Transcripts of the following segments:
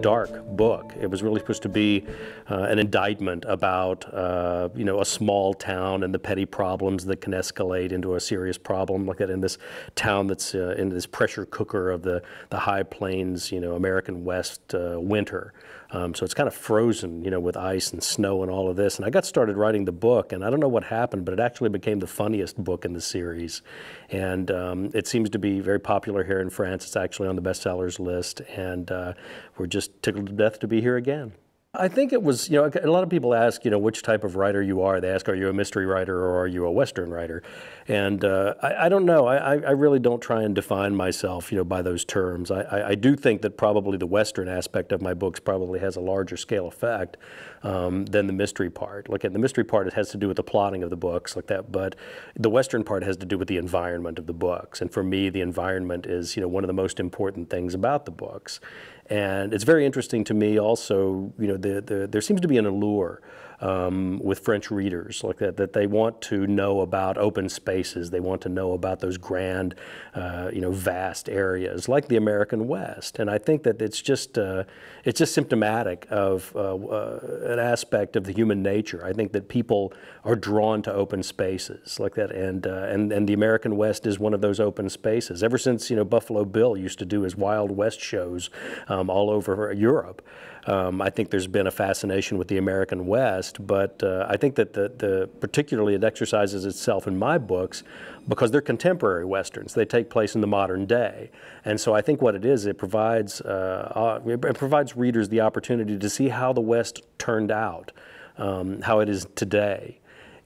dark book. It was really supposed to be uh, an indictment about uh, you know a small town and the petty problems that can escalate into a serious problem like that in this town that's uh, in this pressure cooker of the the high plains you know American West uh, winter. Um, so it's kind of frozen, you know, with ice and snow and all of this. And I got started writing the book, and I don't know what happened, but it actually became the funniest book in the series. And um, it seems to be very popular here in France. It's actually on the bestsellers list, and uh, we're just tickled death to be here again. I think it was, you know, a lot of people ask, you know, which type of writer you are. They ask, are you a mystery writer or are you a Western writer? And uh, I, I, don't know. I, I, really don't try and define myself, you know, by those terms. I, I, do think that probably the Western aspect of my books probably has a larger scale effect um, than the mystery part. Look, at the mystery part it has to do with the plotting of the books, like that. But the Western part has to do with the environment of the books. And for me, the environment is, you know, one of the most important things about the books. And it's very interesting to me also, you know, the, the, there seems to be an allure um, with French readers like that, that they want to know about open spaces. They want to know about those grand, uh, you know, vast areas like the American West. And I think that it's just, uh, it's just symptomatic of uh, uh an aspect of the human nature. I think that people are drawn to open spaces like that. And, uh, and, and the American West is one of those open spaces. Ever since, you know, Buffalo Bill used to do his Wild West shows um, all over Europe. Um, I think there's been a fascination with the American West, but uh, I think that the, the, particularly it exercises itself in my books because they're contemporary westerns. They take place in the modern day, and so I think what it is, it provides uh, uh it provides readers the opportunity to see how the West turned out, um, how it is today.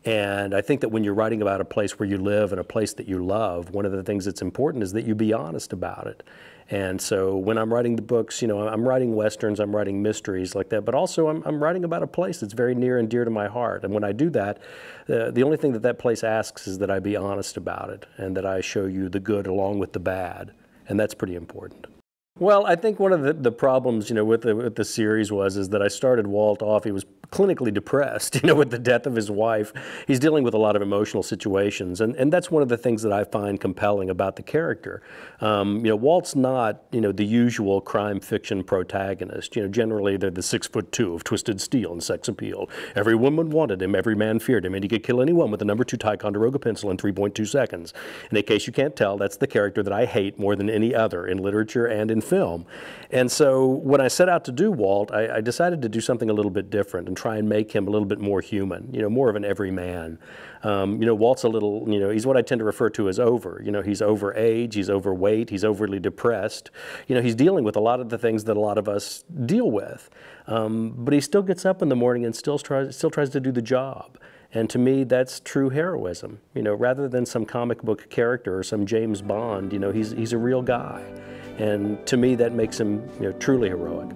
And I think that when you're writing about a place where you live and a place that you love, one of the things that's important is that you be honest about it. And so when I'm writing the books, you know, I'm writing westerns, I'm writing mysteries like that, but also I'm, I'm writing about a place that's very near and dear to my heart. And when I do that, uh, the only thing that that place asks is that I be honest about it and that I show you the good along with the bad. And that's pretty important. Well, I think one of the, the problems, you know, with the, with the series was is that I started Walt off. He was clinically depressed, you know, with the death of his wife. He's dealing with a lot of emotional situations. And, and that's one of the things that I find compelling about the character. Um, you know, Walt's not, you know, the usual crime fiction protagonist. You know, generally they're the six foot two of twisted steel and sex appeal. Every woman wanted him, every man feared him, and he could kill anyone with a number two Ticonderoga pencil in 3.2 seconds. In a case you can't tell, that's the character that I hate more than any other in literature and in film. And so when I set out to do Walt, I, I decided to do something a little bit different. And try and make him a little bit more human, you know, more of an everyman. Um, you know, Walt's a little, you know, he's what I tend to refer to as over. You know, he's over age, he's overweight, he's overly depressed. You know, he's dealing with a lot of the things that a lot of us deal with. Um, but he still gets up in the morning and still tries, still tries to do the job. And to me, that's true heroism. You know, rather than some comic book character or some James Bond, you know, he's, he's a real guy. And to me, that makes him you know, truly heroic.